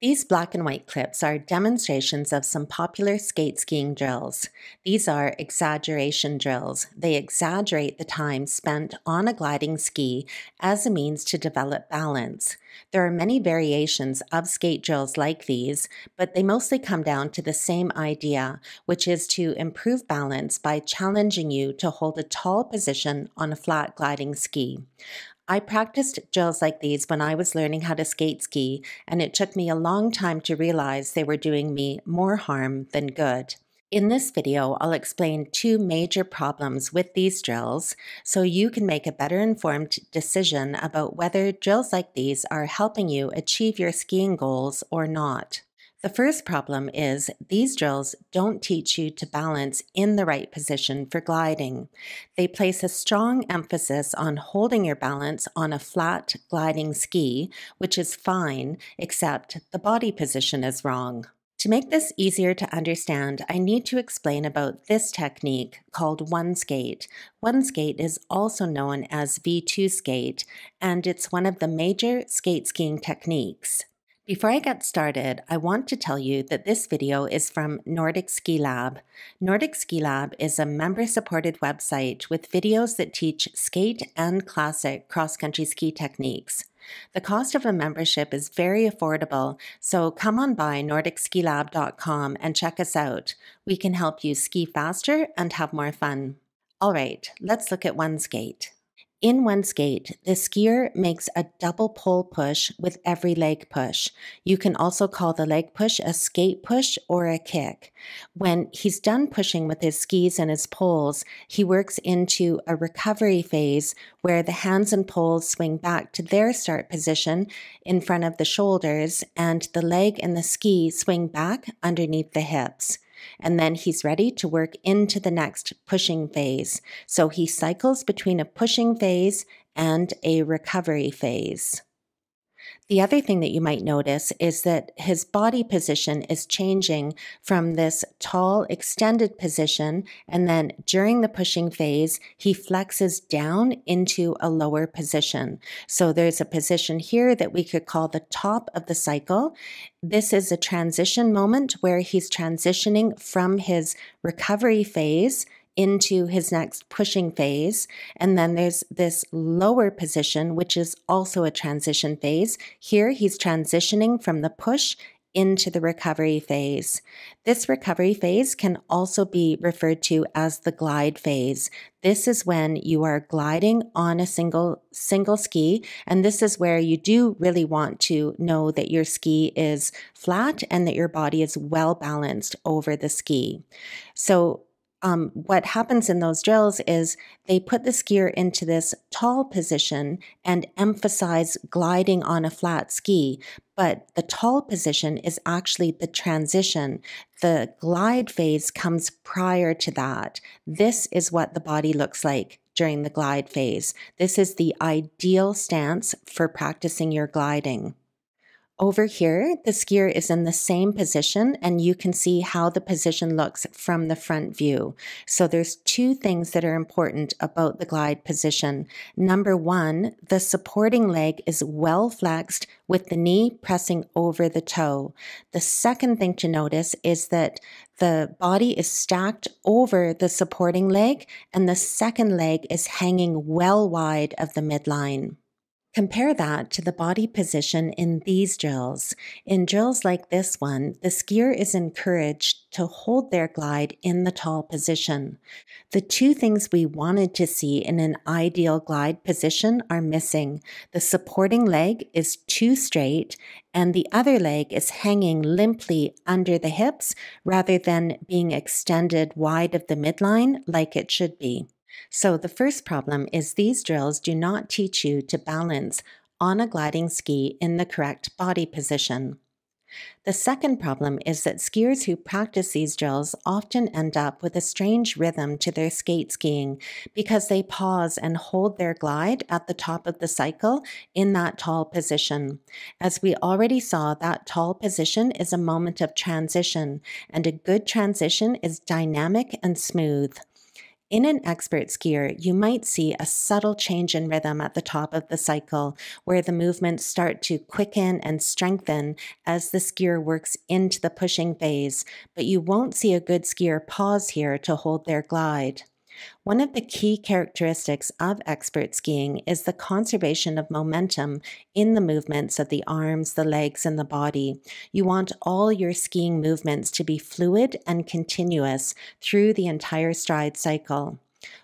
These black and white clips are demonstrations of some popular skate skiing drills. These are exaggeration drills. They exaggerate the time spent on a gliding ski as a means to develop balance. There are many variations of skate drills like these, but they mostly come down to the same idea, which is to improve balance by challenging you to hold a tall position on a flat gliding ski. I practiced drills like these when I was learning how to skate ski, and it took me a long time to realize they were doing me more harm than good. In this video, I'll explain two major problems with these drills so you can make a better informed decision about whether drills like these are helping you achieve your skiing goals or not. The first problem is these drills don't teach you to balance in the right position for gliding. They place a strong emphasis on holding your balance on a flat gliding ski, which is fine, except the body position is wrong. To make this easier to understand, I need to explain about this technique called one skate. One skate is also known as V2 skate, and it's one of the major skate skiing techniques. Before I get started, I want to tell you that this video is from Nordic Ski Lab. Nordic Ski Lab is a member-supported website with videos that teach skate and classic cross-country ski techniques. The cost of a membership is very affordable, so come on by nordicskilab.com and check us out. We can help you ski faster and have more fun. All right, let's look at one skate. In one skate, the skier makes a double pole push with every leg push. You can also call the leg push a skate push or a kick. When he's done pushing with his skis and his poles, he works into a recovery phase where the hands and poles swing back to their start position in front of the shoulders and the leg and the ski swing back underneath the hips and then he's ready to work into the next pushing phase. So he cycles between a pushing phase and a recovery phase. The other thing that you might notice is that his body position is changing from this tall, extended position. And then during the pushing phase, he flexes down into a lower position. So there's a position here that we could call the top of the cycle. This is a transition moment where he's transitioning from his recovery phase into his next pushing phase. And then there's this lower position, which is also a transition phase. Here he's transitioning from the push into the recovery phase. This recovery phase can also be referred to as the glide phase. This is when you are gliding on a single single ski and this is where you do really want to know that your ski is flat and that your body is well balanced over the ski. So um, what happens in those drills is they put the skier into this tall position and emphasize gliding on a flat ski. But the tall position is actually the transition. The glide phase comes prior to that. This is what the body looks like during the glide phase. This is the ideal stance for practicing your gliding. Over here, the skier is in the same position and you can see how the position looks from the front view. So there's two things that are important about the glide position. Number one, the supporting leg is well flexed with the knee pressing over the toe. The second thing to notice is that the body is stacked over the supporting leg and the second leg is hanging well wide of the midline. Compare that to the body position in these drills. In drills like this one, the skier is encouraged to hold their glide in the tall position. The two things we wanted to see in an ideal glide position are missing. The supporting leg is too straight and the other leg is hanging limply under the hips rather than being extended wide of the midline like it should be. So the first problem is these drills do not teach you to balance on a gliding ski in the correct body position. The second problem is that skiers who practice these drills often end up with a strange rhythm to their skate skiing because they pause and hold their glide at the top of the cycle in that tall position. As we already saw, that tall position is a moment of transition, and a good transition is dynamic and smooth. In an expert skier, you might see a subtle change in rhythm at the top of the cycle, where the movements start to quicken and strengthen as the skier works into the pushing phase, but you won't see a good skier pause here to hold their glide. One of the key characteristics of expert skiing is the conservation of momentum in the movements of the arms, the legs, and the body. You want all your skiing movements to be fluid and continuous through the entire stride cycle.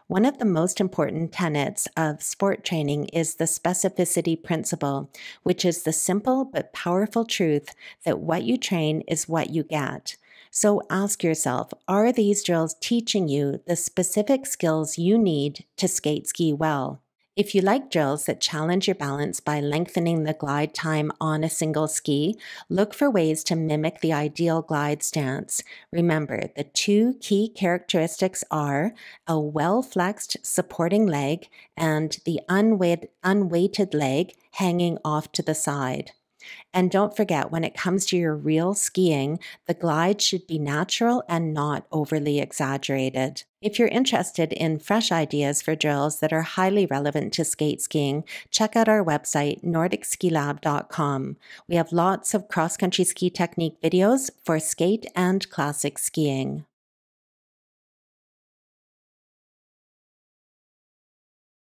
One of the most important tenets of sport training is the specificity principle, which is the simple but powerful truth that what you train is what you get. So ask yourself are these drills teaching you the specific skills you need to skate ski well? If you like drills that challenge your balance by lengthening the glide time on a single ski, look for ways to mimic the ideal glide stance. Remember, the two key characteristics are a well flexed supporting leg and the unweighted leg hanging off to the side. And don't forget, when it comes to your real skiing, the glide should be natural and not overly exaggerated. If you're interested in fresh ideas for drills that are highly relevant to skate skiing, check out our website, nordicskilab.com. We have lots of cross country ski technique videos for skate and classic skiing.